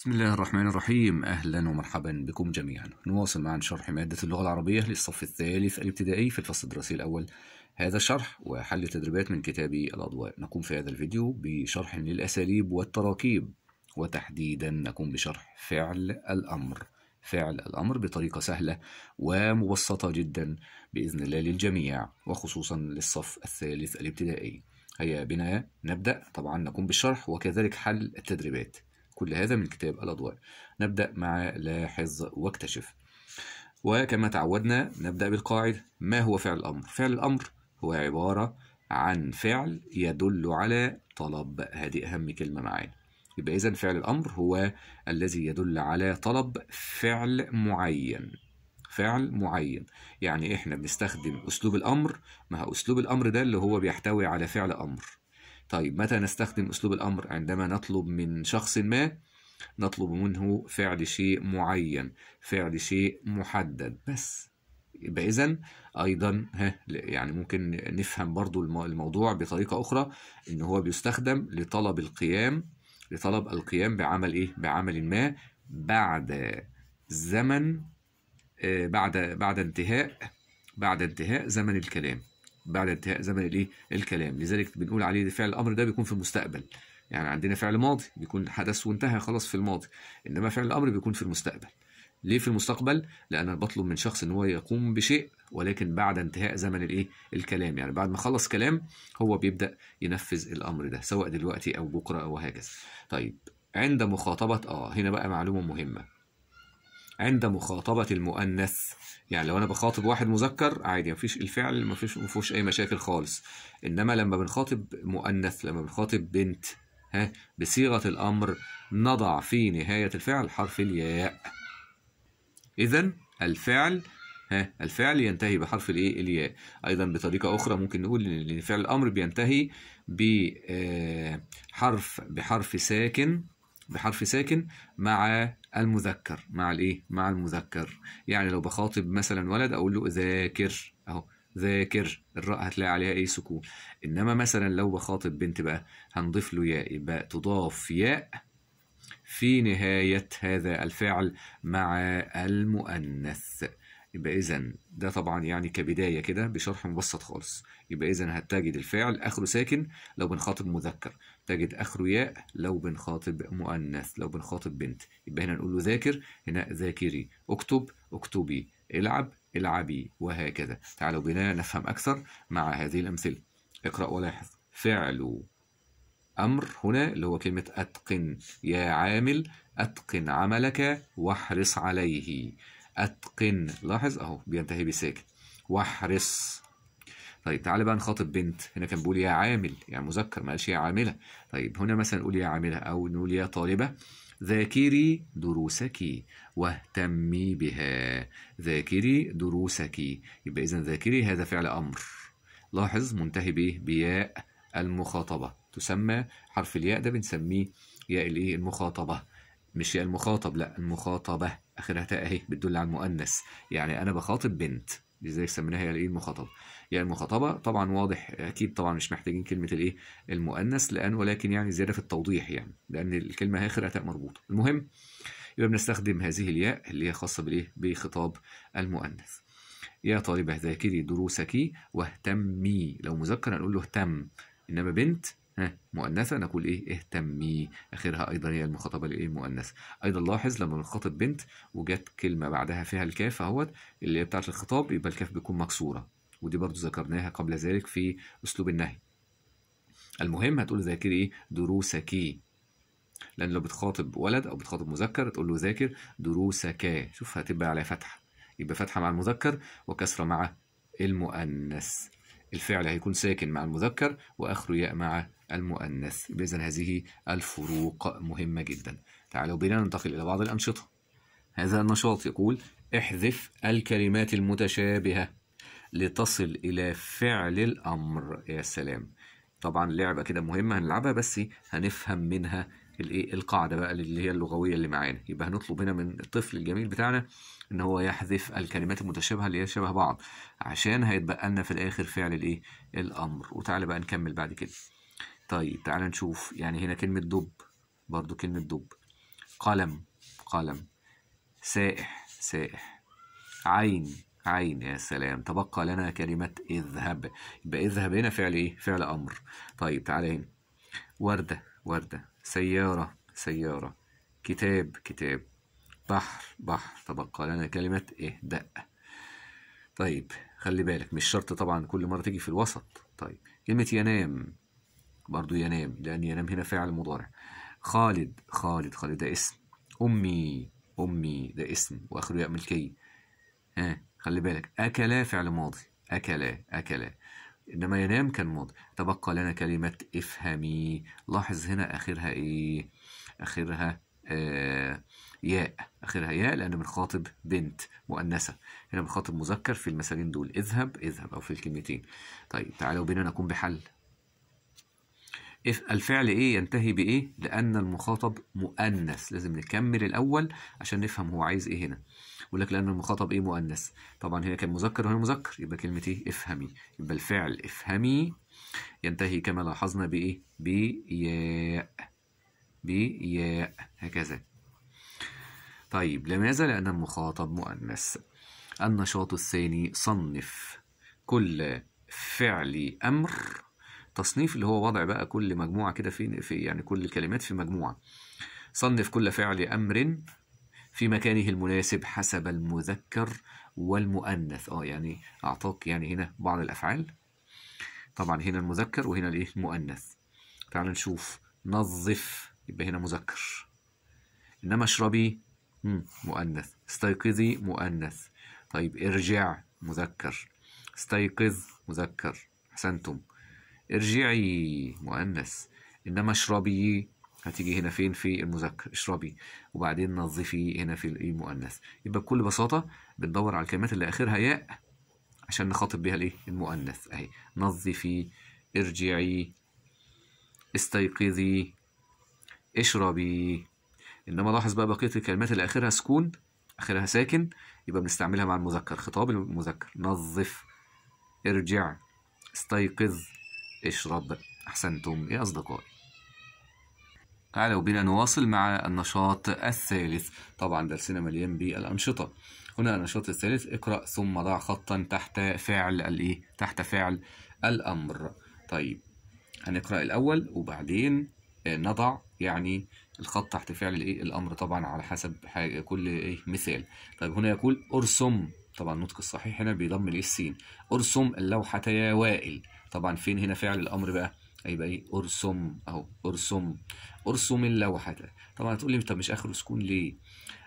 بسم الله الرحمن الرحيم أهلا ومرحبا بكم جميعا نواصل معا شرح مادة اللغة العربية للصف الثالث الابتدائي في الفصل الدراسي الأول هذا الشرح وحل تدريبات من كتابي الأضواء نقوم في هذا الفيديو بشرح للأساليب والتراكيب وتحديدا نقوم بشرح فعل الأمر فعل الأمر بطريقة سهلة ومبسطة جدا بإذن الله للجميع وخصوصا للصف الثالث الابتدائي هيا بنا نبدأ طبعا نقوم بالشرح وكذلك حل التدريبات كل هذا من كتاب الأضواء نبدأ مع لاحظ واكتشف وكما تعودنا نبدأ بالقاعدة ما هو فعل الأمر؟ فعل الأمر هو عبارة عن فعل يدل على طلب هذه أهم كلمة معانا يبقى إذا فعل الأمر هو الذي يدل على طلب فعل معين فعل معين يعني إحنا بنستخدم أسلوب الأمر ما هو أسلوب الأمر ده اللي هو بيحتوي على فعل أمر طيب متى نستخدم أسلوب الأمر عندما نطلب من شخص ما نطلب منه فعل شيء معين فعل شيء محدد بس يبقى إذا أيضا ها يعني ممكن نفهم برضو الموضوع بطريقة أخرى إن هو بيستخدم لطلب القيام لطلب القيام بعمل إيه؟ بعمل ما بعد زمن آه، بعد بعد انتهاء بعد انتهاء زمن الكلام بعد انتهاء زمن الايه الكلام لذلك بنقول عليه فعل الامر ده بيكون في المستقبل يعني عندنا فعل ماضي بيكون حدث وانتهى خلاص في الماضي انما فعل الامر بيكون في المستقبل ليه في المستقبل لان انا بطلب من شخص ان هو يقوم بشيء ولكن بعد انتهاء زمن الايه الكلام يعني بعد ما خلص كلام هو بيبدا ينفذ الامر ده سواء دلوقتي او بكره او هكذا طيب عند مخاطبه اه هنا بقى معلومه مهمه عند مخاطبة المؤنث يعني لو أنا بخاطب واحد مذكر عادي مفيش الفعل مفيش مفيش أي مشاكل خالص إنما لما بنخاطب مؤنث لما بنخاطب بنت ها بصيغة الأمر نضع في نهاية الفعل حرف الياء إذا الفعل ها الفعل ينتهي بحرف الايه الياء ايضا بطريقه اخرى ممكن نقول ان فعل الامر بينتهي بحرف آه، بحرف ساكن بحرف ساكن مع المذكر مع الايه مع المذكر يعني لو بخاطب مثلا ولد اقول له ذاكر اهو ذاكر الراء هتلاقي عليها ايه سكون انما مثلا لو بخاطب بنت بقى هنضيف له ياء يبقى تضاف ياء في نهاية هذا الفعل مع المؤنث يبقى إذا ده طبعا يعني كبداية كده بشرح مبسط خالص يبقى إذا هتجد الفعل آخره ساكن لو بنخاطب مذكر تجد آخره ياء لو بنخاطب مؤنث لو بنخاطب بنت يبقى هنا نقول له ذاكر هنا ذاكري اكتب اكتبي العب العبي وهكذا تعالوا بنا نفهم أكثر مع هذه الأمثلة اقرأ ولاحظ فعل أمر هنا اللي هو كلمة أتقن يا عامل أتقن عملك واحرص عليه أتقن لاحظ أهو بينتهي بساكن واحرص طيب تعالى بقى نخاطب بنت هنا كان بيقول يا عامل يعني مذكر ما قالش يا عامله طيب هنا مثلا نقول يا عامله او نقول يا طالبه ذاكري دروسك واهتمي بها ذاكري دروسك يبقى اذا ذاكري هذا فعل امر لاحظ منتهي بايه بياء المخاطبه تسمى حرف الياء ده بنسميه ياء الايه المخاطبه مش ياء المخاطب لا المخاطبه اخرها تاء اهي بتدل على المؤنث يعني انا بخاطب بنت لذلك سميناها ياء الايه المخاطبه يا يعني المخاطبه طبعا واضح اكيد طبعا مش محتاجين كلمه الايه المؤنث لان ولكن يعني زياده في التوضيح يعني لان الكلمه اخرها تاء مربوطه المهم يبقى بنستخدم هذه الياء اللي هي خاصه بالايه بخطاب المؤنث يا طالبه ذاكري دروسك واهتمي لو مذكر نقول له اهتم انما بنت ها مؤنثة نقول إيه اهتمي آخرها أيضا هي المخاطبة لإيه مؤنثة أيضا لاحظ لما بنخاطب بنت وجت كلمة بعدها فيها الكاف أهوت اللي هي بتاعة الخطاب يبقى الكاف بيكون مكسورة ودي برضو ذكرناها قبل ذلك في أسلوب النهي المهم هتقول ذاكر إيه دروسك لأن لو بتخاطب ولد أو بتخاطب مذكر تقول له ذاكر دروسك شوف هتبقى على فتحة يبقى فتحة مع المذكر وكسرة مع المؤنث الفعل هيكون ساكن مع المذكر وآخره ياء مع المؤنث إذا هذه الفروق مهمة جدا تعالوا بنا ننتقل إلى بعض الأنشطة هذا النشاط يقول احذف الكلمات المتشابهة لتصل إلى فعل الأمر يا سلام طبعا لعبة كده مهمة هنلعبها بس هنفهم منها الايه القاعده بقى اللي هي اللغويه اللي معانا يبقى هنطلب هنا من الطفل الجميل بتاعنا ان هو يحذف الكلمات المتشابهه اللي هي شبه بعض عشان هيتبقى لنا في الاخر فعل الايه الامر وتعالى بقى نكمل بعد كده طيب تعالى نشوف يعني هنا كلمه دب برضو كلمه دب قلم قلم سائح سائح عين عين يا سلام تبقى لنا كلمة اذهب يبقى اذهب هنا فعل ايه فعل امر طيب تعالى هنا وردة وردة سيارة سيارة كتاب كتاب بحر بحر تبقى لنا كلمة اهدأ طيب خلي بالك مش شرط طبعا كل مرة تيجي في الوسط طيب كلمة ينام برضو ينام لأن ينام هنا فعل مضارع خالد خالد خالد ده اسم أمي أمي ده اسم وآخره ياء ملكي ها خلي بالك أكلا فعل ماضي أكلا أكلا إنما ينام كان ماضي تبقى لنا كلمة افهمي لاحظ هنا آخرها إيه آخرها آه ياء اخرها ياء لان بنخاطب بنت مؤنثه هنا بنخاطب مذكر في المثالين دول اذهب اذهب او في الكلمتين طيب تعالوا بينا نقوم بحل الفعل ايه ينتهي بايه لان المخاطب مؤنث لازم نكمل الاول عشان نفهم هو عايز ايه هنا بيقول لك لأن المخاطب إيه مؤنث طبعا هنا كان مذكر وهنا مذكر يبقى كلمة إيه افهمي يبقى الفعل افهمي ينتهي كما لاحظنا بإيه بياء بياء هكذا طيب لماذا لأن المخاطب مؤنث النشاط الثاني صنف كل فعل أمر تصنيف اللي هو وضع بقى كل مجموعة كده في يعني كل الكلمات في مجموعة صنف كل فعل أمر في مكانه المناسب حسب المذكر والمؤنث اه يعني اعطاك يعني هنا بعض الافعال طبعا هنا المذكر وهنا الايه المؤنث تعال نشوف نظف يبقى هنا مذكر انما اشربي مؤنث استيقظي مؤنث طيب ارجع مذكر استيقظ مذكر احسنتم ارجعي مؤنث انما اشربي هتيجي هنا فين في المذكر اشربي وبعدين نظفي هنا في المؤنث يبقى بكل بساطة بندور على الكلمات اللي آخرها ياء عشان نخاطب بيها الايه المؤنث اهي نظفي ارجعي استيقظي اشربي انما لاحظ بقى بقيه الكلمات اللي اخرها سكون اخرها ساكن يبقى بنستعملها مع المذكر خطاب المذكر نظف ارجع استيقظ اشرب احسنتم يا اصدقائي تعالوا وبنا نواصل مع النشاط الثالث طبعا درسنا مليان بالأنشطة هنا النشاط الثالث اقرأ ثم ضع خطا تحت فعل الإيه؟ تحت فعل الأمر طيب هنقرأ الأول وبعدين نضع يعني الخط تحت فعل الايه الامر طبعا على حسب حاجة كل ايه مثال طيب هنا يقول ارسم طبعا النطق الصحيح هنا بيضم الايه السين ارسم اللوحه يا وائل طبعا فين هنا فعل الامر بقى هيبقى ايه ارسم اهو ارسم ارسم اللوحه طبعا هتقول لي طب مش اخره سكون ليه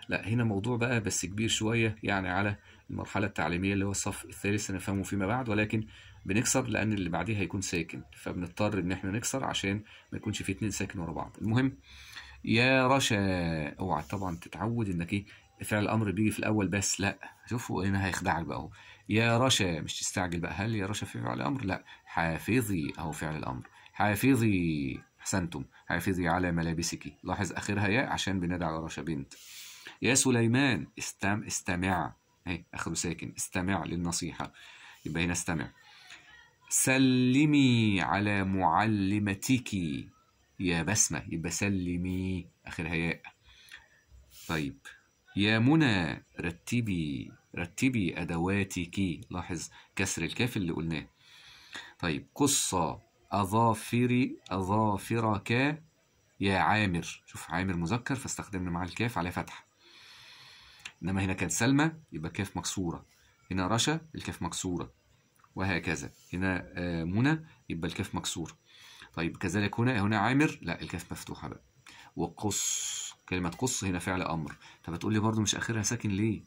لا هنا موضوع بقى بس كبير شويه يعني على المرحله التعليميه اللي هو الصف الثالث سنفهمه فيما بعد ولكن بنكسر لان اللي بعديه هيكون ساكن فبنضطر ان احنا نكسر عشان ما يكونش في اتنين ساكن ورا بعض المهم يا رشا اوعى طبعا تتعود انك ايه فعل الامر بيجي في الاول بس لا شوفوا هنا هيخدعك بقى اهو يا رشا مش تستعجل بقى هل يا رشا في فعل الامر لا حافظي اهو فعل الامر حافظي أحسنتم حافظي على ملابسك لاحظ آخرها يا عشان بنادي على رشا بنت يا سليمان استم استمع اهي آخره ساكن استمع للنصيحة يبقى هنا استمع سلمي على معلمتك يا بسمة يبقى سلمي آخرها ياء طيب يا منى رتبي رتبي أدواتك لاحظ كسر الكاف اللي قلناه طيب قصة أظافري أظافرك يا عامر شوف عامر مذكر فاستخدمنا مع الكاف على فتحة إنما هنا كانت سلمى يبقى كاف مكسورة هنا رشا الكاف مكسورة وهكذا هنا آه، منى يبقى الكاف مكسورة طيب كذلك هنا هنا عامر لا الكاف مفتوحة بقى وقص كلمة قص هنا فعل أمر طب هتقول لي برضو مش آخرها ساكن ليه؟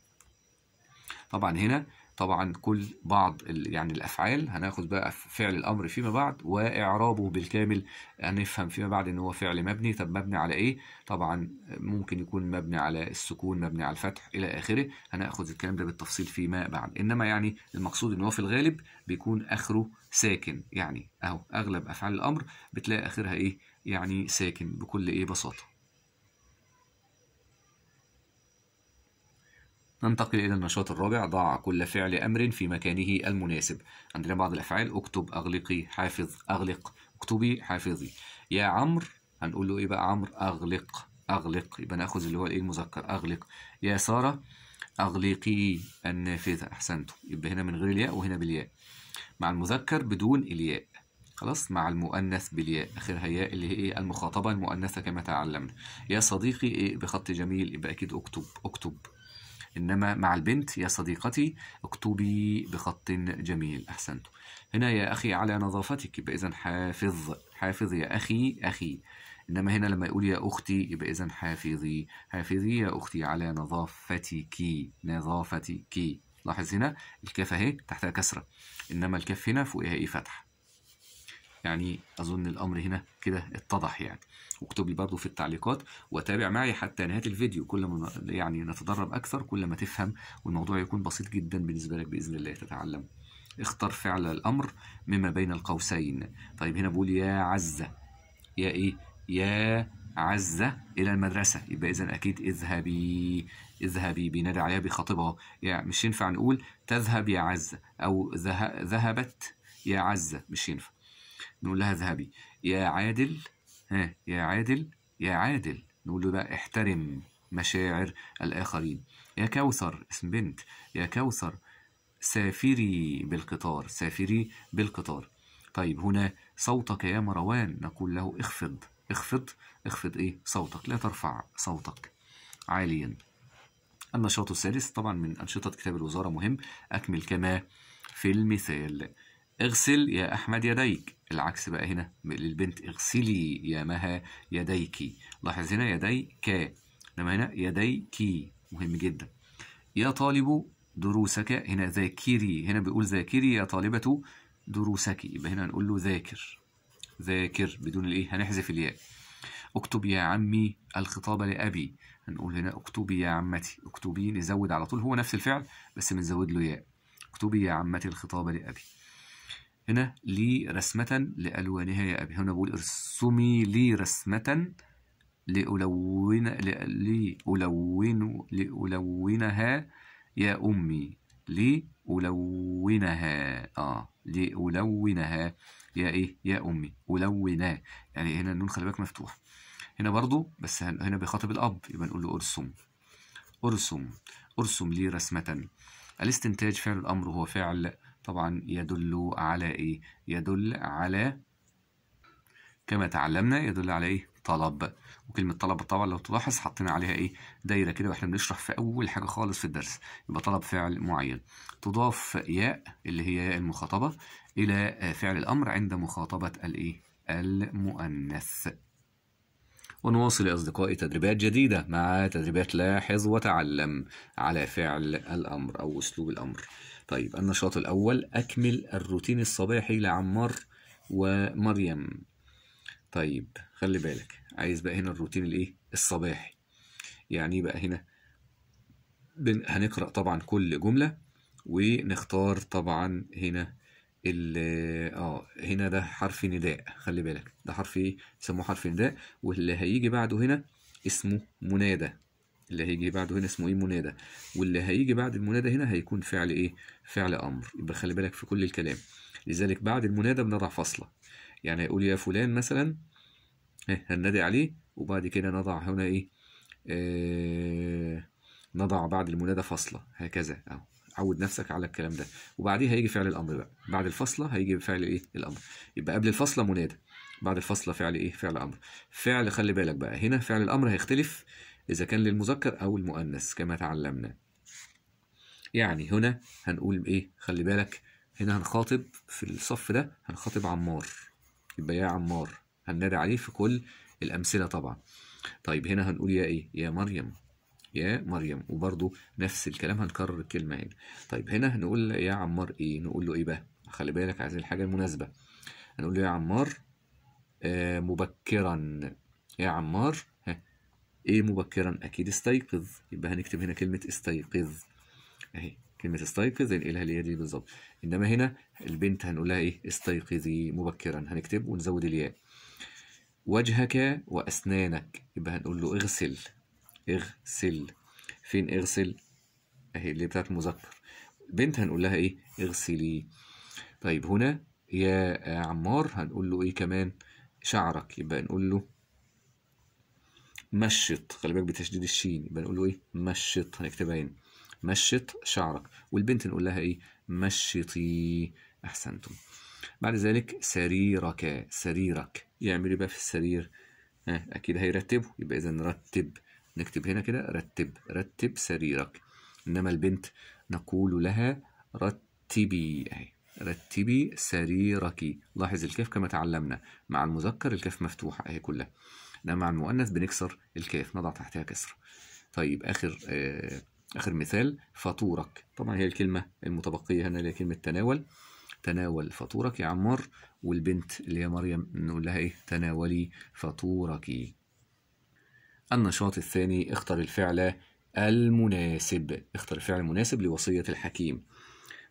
طبعا هنا طبعا كل بعض يعني الافعال هناخد بقى فعل الامر فيما بعد واعرابه بالكامل هنفهم فيما بعد ان هو فعل مبني طب مبني على ايه طبعا ممكن يكون مبني على السكون مبني على الفتح الى اخره هناخد الكلام ده بالتفصيل فيما بعد انما يعني المقصود ان هو في الغالب بيكون اخره ساكن يعني اهو اغلب افعال الامر بتلاقي اخرها ايه يعني ساكن بكل ايه بساطه ننتقل إلى النشاط الرابع ضع كل فعل أمر في مكانه المناسب عندنا بعض الأفعال أكتب أغلقي حافظ أغلق اكتبي حافظي يا عمرو هنقول له إيه بقى عمرو أغلق أغلق يبقى ناخذ اللي هو الإيه المذكر أغلق يا سارة أغلقي النافذة أحسنتم يبقى هنا من غير الياء وهنا بالياء مع المذكر بدون الياء خلاص مع المؤنث بالياء اخرها ياء اللي هي ايه المخاطبه المؤنثه كما تعلمنا يا صديقي إيه بخط جميل يبقى اكيد اكتب اكتب إنما مع البنت يا صديقتي اكتبي بخط جميل أحسنت هنا يا أخي على نظافتك يبقى إذا حافظ حافظ يا أخي أخي إنما هنا لما يقول يا أختي يبقى إذا حافظي حافظي يا أختي على نظافتك نظافتك لاحظ هنا الكاف أهي تحتها كسرة إنما الكاف هنا فوقها إيه فتح يعني أظن الأمر هنا كده اتضح يعني واكتب لي برضه في التعليقات وتابع معي حتى نهايه الفيديو كل ما يعني نتدرب اكثر كل ما تفهم والموضوع يكون بسيط جدا بالنسبه لك باذن الله تتعلم اختر فعل الامر مما بين القوسين طيب هنا بقول يا عزه يا ايه يا عزة إلى المدرسة يبقى إذا أكيد اذهبي اذهبي بينادى عليها بخاطبها يعني مش ينفع نقول تذهب يا عزة أو ذهبت يا عزة مش ينفع نقول لها اذهبي يا عادل ها يا عادل يا عادل نقول له بقى احترم مشاعر الآخرين يا كوثر اسم بنت يا كوثر سافري بالقطار سافري بالقطار طيب هنا صوتك يا مروان نقول له اخفض اخفض اخفض ايه صوتك لا ترفع صوتك عاليا النشاط السادس طبعا من أنشطة كتاب الوزارة مهم أكمل كما في المثال اغسل يا أحمد يديك العكس بقى هنا للبنت اغسلي يا مها يديك لاحظ هنا يديك انما هنا يديك مهم جدا يا طالب دروسك هنا ذاكري هنا بيقول ذاكري يا طالبة دروسك يبقى هنا هنقول له ذاكر ذاكر بدون الايه هنحذف الياء اكتب يا عمي الخطاب لأبي هنقول هنا اكتبي يا عمتي اكتبي نزود على طول هو نفس الفعل بس بنزود له ياء اكتبي يا عمتي الخطاب لأبي هنا لي رسمة لألوانها يا أبي هنا بقول ارسمي لي رسمة لألون لألون لألونها يا أمي لألونها آه لألونها يا إيه يا أمي ألونها يعني هنا النون خلي بالك مفتوح هنا برضو بس هنا بيخاطب الأب يبقى نقول له ارسم ارسم ارسم لي رسمة الاستنتاج فعل الأمر هو فعل طبعا يدل على إيه؟ يدل على كما تعلمنا يدل على إيه؟ طلب وكلمة طلب طبعا لو تلاحظ حطينا عليها إيه؟ دايرة كده وإحنا بنشرح في أول حاجة خالص في الدرس يبقى طلب فعل معين تضاف ياء اللي هي ياء المخاطبة إلى فعل الأمر عند مخاطبة الإيه؟ المؤنث ونواصل يا أصدقائي تدريبات جديدة مع تدريبات لاحظ وتعلم على فعل الأمر أو أسلوب الأمر طيب النشاط الأول أكمل الروتين الصباحي لعمار ومريم طيب خلي بالك عايز بقى هنا الروتين الإيه الصباحي يعني بقى هنا هنقرأ طبعا كل جملة ونختار طبعا هنا ال اه هنا ده حرف نداء خلي بالك ده حرف ايه يسموه حرف نداء واللي هيجي بعده هنا اسمه منادى اللي هيجي بعده هنا اسمه ايه منادى واللي هيجي بعد المنادى هنا هيكون فعل ايه فعل امر يبقى خلي بالك في كل الكلام لذلك بعد المنادى بنضع فاصله يعني يقول يا فلان مثلا هننادي عليه وبعد كده نضع هنا ايه آه نضع بعد المنادى فاصله هكذا اهو عود نفسك على الكلام ده وبعديه هيجي فعل الامر بقى بعد الفاصله هيجي فعل ايه الامر يبقى قبل الفاصله منادى بعد الفاصله فعل ايه فعل امر فعل خلي بالك بقى هنا فعل الامر هيختلف اذا كان للمذكر او المؤنث كما تعلمنا يعني هنا هنقول ايه خلي بالك هنا هنخاطب في الصف ده هنخاطب عمار يبقى يا عمار هننادي عليه في كل الامثله طبعا طيب هنا هنقول يا ايه يا مريم يا مريم وبرضه نفس الكلام هنكرر الكلمة هنا طيب هنا هنقول يا عمار ايه نقول له ايه بقى خلي بالك عايزين الحاجة المناسبة هنقول له يا عمار آه مبكرا يا عمار ها ايه مبكرا اكيد استيقظ يبقى هنكتب هنا كلمة استيقظ اهي كلمة استيقظ انقلها الياء دي بالظبط انما هنا البنت هنقول لها ايه استيقظي مبكرا هنكتب ونزود الياء وجهك واسنانك يبقى هنقول له اغسل اغسل فين اغسل اهي اللي بتاعت مذكر بنت هنقول لها ايه اغسلي طيب هنا يا عمار هنقول له ايه كمان شعرك يبقى نقول له مشط خلي بالك بتشديد الشين يبقى نقول له ايه مشط هنكتبها هنا مشط شعرك والبنت نقول لها ايه مشطي احسنتم بعد ذلك سريرك سريرك يعمل ايه بقى في السرير ها اكيد هيرتبه يبقى اذا رتب نكتب هنا كده رتب رتب سريرك إنما البنت نقول لها رتبي أهي رتبي سريرك لاحظ الكاف كما تعلمنا مع المذكر الكاف مفتوحة أهي كلها إنما مع المؤنث بنكسر الكاف نضع تحتها كسر طيب آخر آه آخر مثال فطورك طبعا هي الكلمة المتبقية هنا اللي هي كلمة تناول تناول فطورك يا عمار والبنت اللي هي مريم نقول لها إيه تناولي فطورك النشاط الثاني اختر الفعل المناسب اختر الفعل المناسب لوصية الحكيم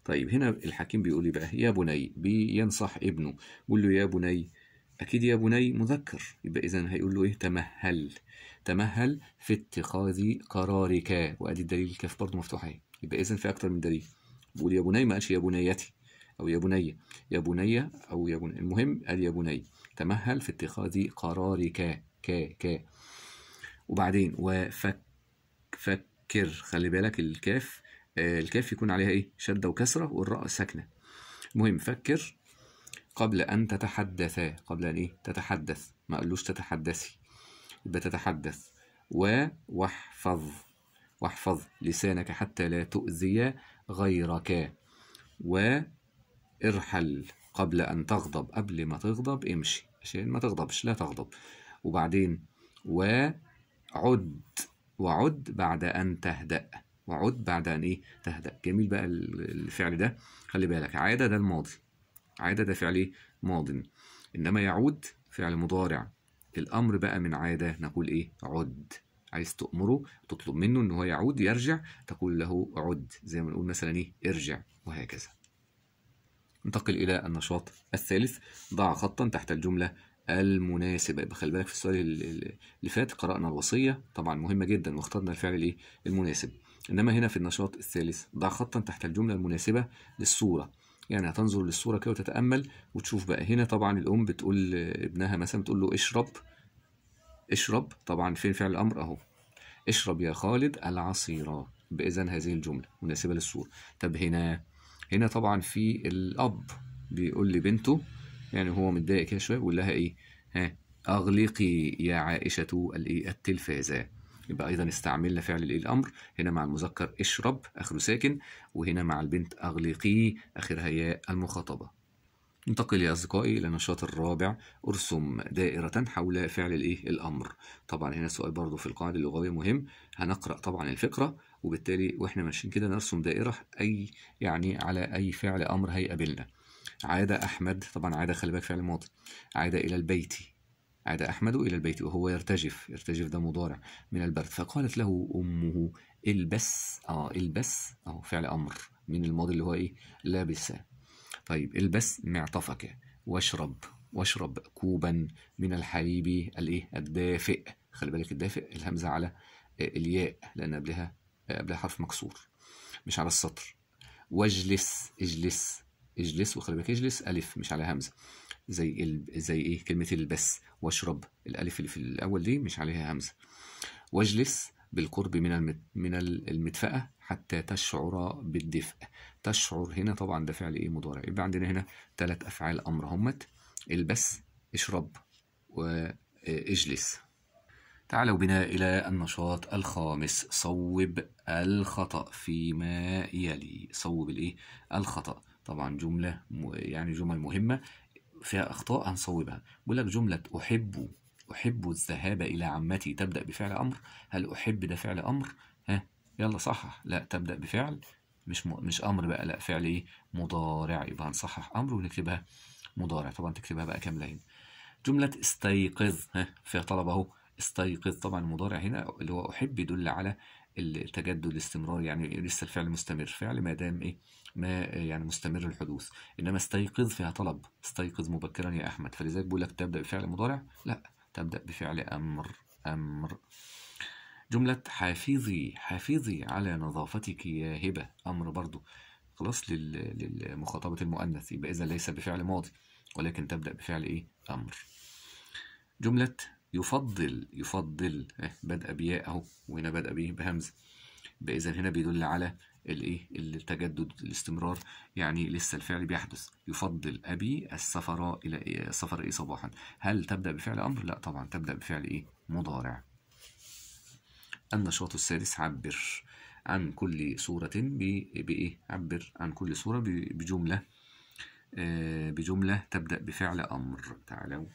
طيب هنا الحكيم بيقول لي بقى يا بني بينصح ابنه بيقول له يا بني أكيد يا بني مذكر يبقى إذا هيقول له إيه تمهل تمهل في اتخاذ قرارك وأدي الدليل الكاف برضه مفتوحة أهي يبقى إذا في أكتر من دليل بيقول يا بني ما قالش يا بنيتي أو يا بني يا بني أو يا بني المهم قال يا بني تمهل في اتخاذ قرارك ك ك وبعدين وفك فكر خلي بالك الكاف آه، الكاف يكون عليها ايه شدة وكسرة والراء ساكنة المهم فكر قبل أن تتحدث قبل أن إيه تتحدث ما قالوش تتحدثي يبقى تتحدث واحفظ واحفظ لسانك حتى لا تؤذي غيرك وارحل قبل أن تغضب قبل ما تغضب امشي عشان ما تغضبش لا تغضب وبعدين و عد وعد بعد أن تهدأ وعد بعد أن إيه تهدأ جميل بقى الفعل ده خلي بالك عادة ده الماضي عادة ده فعل إيه؟ ماض إنما يعود فعل مضارع الأمر بقى من عادة نقول إيه عد عايز تأمره تطلب منه إن هو يعود يرجع تقول له عد زي ما نقول مثلا إيه ارجع وهكذا ننتقل إلى النشاط الثالث ضع خطا تحت الجملة المناسبه يبقى خلي بالك في السؤال اللي فات قرأنا الوصية طبعا مهمة جدا واخترنا الفعل الايه المناسب انما هنا في النشاط الثالث ضع خطا تحت الجملة المناسبة للصورة يعني هتنظر للصورة كده وتتأمل وتشوف بقى هنا طبعا الأم بتقول ابنها مثلا بتقول له اشرب اشرب طبعا فين فعل الأمر أهو اشرب يا خالد العصير بإذن هذه الجملة مناسبة للصورة طب هنا هنا طبعا في الأب بيقول لبنته يعني هو متضايق كده شويه بيقول لها ايه ها اغلقي يا عائشه الايه التلفاز يبقى ايضا استعملنا فعل الايه الامر هنا مع المذكر اشرب اخره ساكن وهنا مع البنت اغلقي اخرها ياء المخاطبه ننتقل يا أصدقائي إلى النشاط الرابع أرسم دائرة حول فعل الإيه الأمر طبعا هنا سؤال برضو في القاعدة اللغوية مهم هنقرأ طبعا الفقرة وبالتالي وإحنا ماشيين كده نرسم دائرة أي يعني على أي فعل أمر هيقابلنا عاد أحمد طبعا عاد خلي بالك فعل ماضي عاد إلى البيت عاد أحمد إلى البيت وهو يرتجف يرتجف ده مضارع من البرد فقالت له أمه البس آه البس أهو فعل أمر من الماضي اللي هو إيه لابس طيب البس معطفك واشرب واشرب كوبا من الحليب الايه الدافئ خلي بالك الدافئ الهمزه على آه، الياء لان قبلها آه، قبلها حرف مكسور مش على السطر واجلس اجلس اجلس وخلي بالك اجلس الف مش عليها همزه زي ال... زي ايه كلمه البس واشرب الالف اللي في الاول دي مش عليها همزه واجلس بالقرب من المت... من المدفأة حتى تشعر بالدفء تشعر هنا طبعا ده فعل ايه مضارع يبقى عندنا هنا ثلاث افعال امر همت البس اشرب واجلس تعالوا بنا إلى النشاط الخامس صوب الخطأ فيما يلي صوب الإيه؟ الخطأ طبعا جملة يعني جمل مهمة فيها أخطاء هنصوبها بيقول لك جملة أحب أحب الذهاب إلى عمتي تبدأ بفعل أمر هل أحب ده فعل أمر ها يلا صحح لا تبدأ بفعل مش م... مش أمر بقى لا فعل إيه مضارع يبقى هنصحح أمر ونكتبها مضارع طبعا تكتبها بقى كاملة هنا جملة استيقظ ها فيها طلب أهو استيقظ طبعا المضارع هنا اللي هو أحب يدل على التجدد الاستمرار يعني لسه الفعل مستمر فعل ما دام إيه ما يعني مستمر الحدوث انما استيقظ فيها طلب استيقظ مبكرا يا احمد فلذلك بيقول لك تبدا بفعل مضارع لا تبدا بفعل امر امر جملة حافظي حافظي على نظافتك يا هبة أمر برضو خلاص لمخاطبة المؤنث يبقى إذا ليس بفعل ماضي ولكن تبدأ بفعل إيه أمر جملة يفضل يفضل إيه، بدأ بياء أهو وهنا بدأ بيه بهمزة إذا هنا بيدل على الايه التجدد الاستمرار يعني لسه الفعل بيحدث يفضل ابي السفر الى السفر إيه،, ايه صباحا هل تبدا بفعل امر لا طبعا تبدا بفعل ايه مضارع النشاط السادس عبر عن كل صورة بإيه؟ عبر عن كل صورة بجملة آه، بجملة تبدأ بفعل أمر تعالوا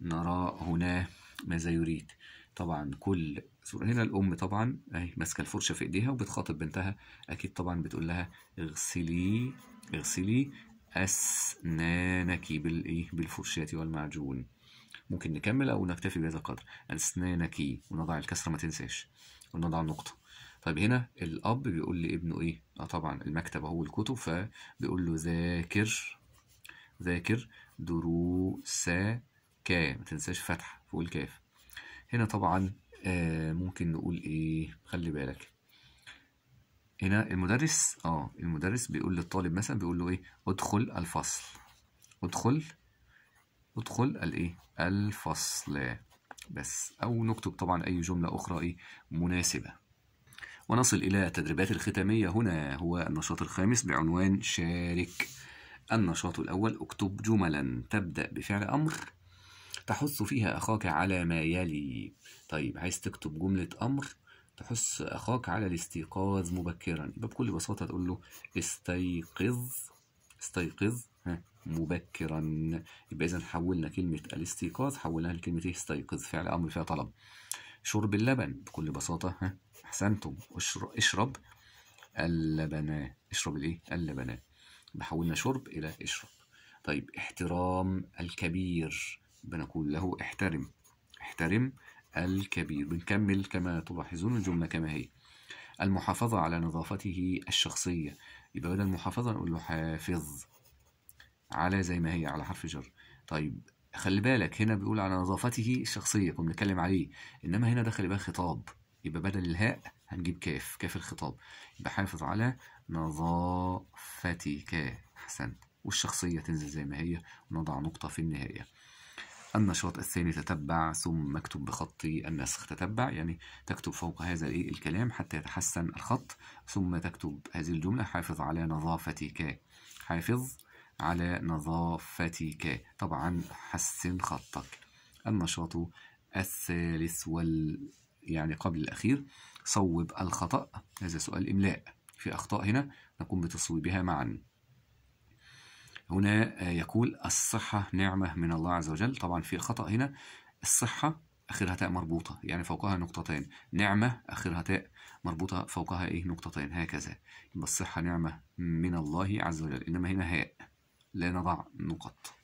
نرى هنا ماذا يريد طبعا كل هنا الام طبعا اهي ماسكه الفرشه في ايديها وبتخاطب بنتها اكيد طبعا بتقول لها اغسلي اغسلي اسنانك بالايه بالفرشاه والمعجون ممكن نكمل او نكتفي بهذا القدر اسنانك ونضع الكسره ما تنساش ونضع النقطه طيب هنا الاب بيقول لابنه ايه اه طبعا المكتب اهو الكتب فبيقول له ذاكر ذاكر دروسك ما تنساش فتح فوق الكاف هنا طبعا آه ممكن نقول ايه خلي بالك هنا المدرس اه المدرس بيقول للطالب مثلا بيقول له ايه ادخل الفصل ادخل ادخل الايه الفصل بس او نكتب طبعا اي جمله اخرى ايه مناسبه ونصل الى التدريبات الختاميه هنا هو النشاط الخامس بعنوان شارك النشاط الاول اكتب جملا تبدا بفعل امر تحث فيها أخاك على ما يلي طيب عايز تكتب جملة أمر تحث أخاك على الاستيقاظ مبكرا يبقى بكل بساطة تقول له استيقظ استيقظ ها مبكرا يبقى إذا حولنا كلمة الاستيقاظ حولناها لكلمة إيه؟ استيقظ فعل أمر فيها طلب شرب اللبن بكل بساطة ها أحسنتم اشرب اللبن اشرب الإيه اللبن حولنا شرب إلى اشرب طيب احترام الكبير بنقول له احترم احترم الكبير بنكمل كما تلاحظون الجملة كما هي المحافظة على نظافته الشخصية يبقى بدل المحافظة نقول له حافظ على زي ما هي على حرف جر طيب خلي بالك هنا بيقول على نظافته الشخصية كنا بنتكلم عليه إنما هنا دخل بقى خطاب يبقى بدل الهاء هنجيب كاف كاف الخطاب يبقى حافظ على نظافتك أحسنت والشخصية تنزل زي ما هي ونضع نقطة في النهاية النشاط الثاني تتبع ثم مكتوب بخط النسخ تتبع يعني تكتب فوق هذا إيه؟ الكلام حتى يتحسن الخط ثم تكتب هذه الجملة حافظ على نظافتك حافظ على نظافتك طبعا حسن خطك النشاط الثالث وال يعني قبل الأخير صوب الخطأ هذا سؤال إملاء في أخطاء هنا نقوم بتصويبها معا هنا آه، يقول الصحة نعمة من الله عز وجل طبعا في خطأ هنا الصحة آخرها تاء مربوطة يعني فوقها نقطتين نعمة آخرها تاء مربوطة فوقها إيه نقطتين هكذا يبقى الصحة نعمة من الله عز وجل إنما هنا هاء لا نضع نقط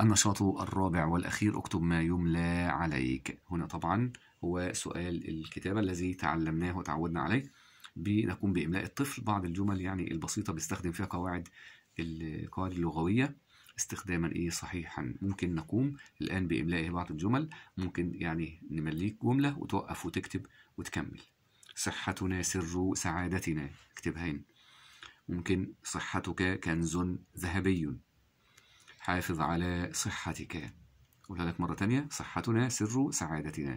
النشاط الرابع والأخير اكتب ما يملى عليك هنا طبعا هو سؤال الكتابة الذي تعلمناه وتعودنا عليه بنقوم بإملاء الطفل بعض الجمل يعني البسيطة بيستخدم فيها قواعد القواعد اللغوية استخداما ايه صحيحا ممكن نقوم الآن بإملاء بعض الجمل ممكن يعني نمليك جملة وتوقف وتكتب وتكمل صحتنا سر سعادتنا اكتبها هنا ممكن صحتك كنز ذهبي حافظ على صحتك أقولها لك مرة تانية صحتنا سر سعادتنا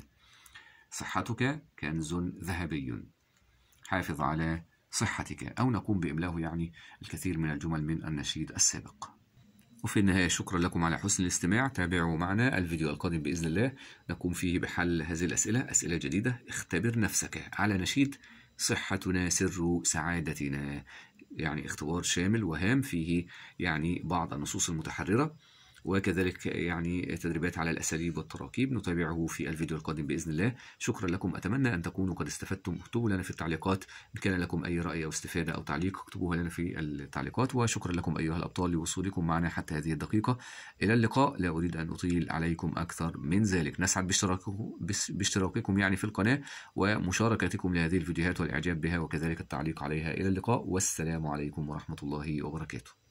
صحتك كنز ذهبي حافظ على صحتك أو نقوم بإملاه يعني الكثير من الجمل من النشيد السابق وفي النهاية شكرا لكم على حسن الاستماع تابعوا معنا الفيديو القادم بإذن الله نقوم فيه بحل هذه الأسئلة أسئلة جديدة اختبر نفسك على نشيد صحتنا سر سعادتنا يعني اختبار شامل وهام فيه يعني بعض النصوص المتحررة وكذلك يعني تدريبات على الأساليب والتراكيب نتابعه في الفيديو القادم بإذن الله شكرا لكم أتمنى أن تكونوا قد استفدتم اكتبوا لنا في التعليقات إن كان لكم أي رأي أو استفادة أو تعليق اكتبوها لنا في التعليقات وشكرا لكم أيها الأبطال لوصولكم معنا حتى هذه الدقيقة إلى اللقاء لا أريد أن أطيل عليكم أكثر من ذلك نسعد باشتراككم, باشتراككم يعني في القناة ومشاركتكم لهذه الفيديوهات والإعجاب بها وكذلك التعليق عليها إلى اللقاء والسلام عليكم ورحمة الله وبركاته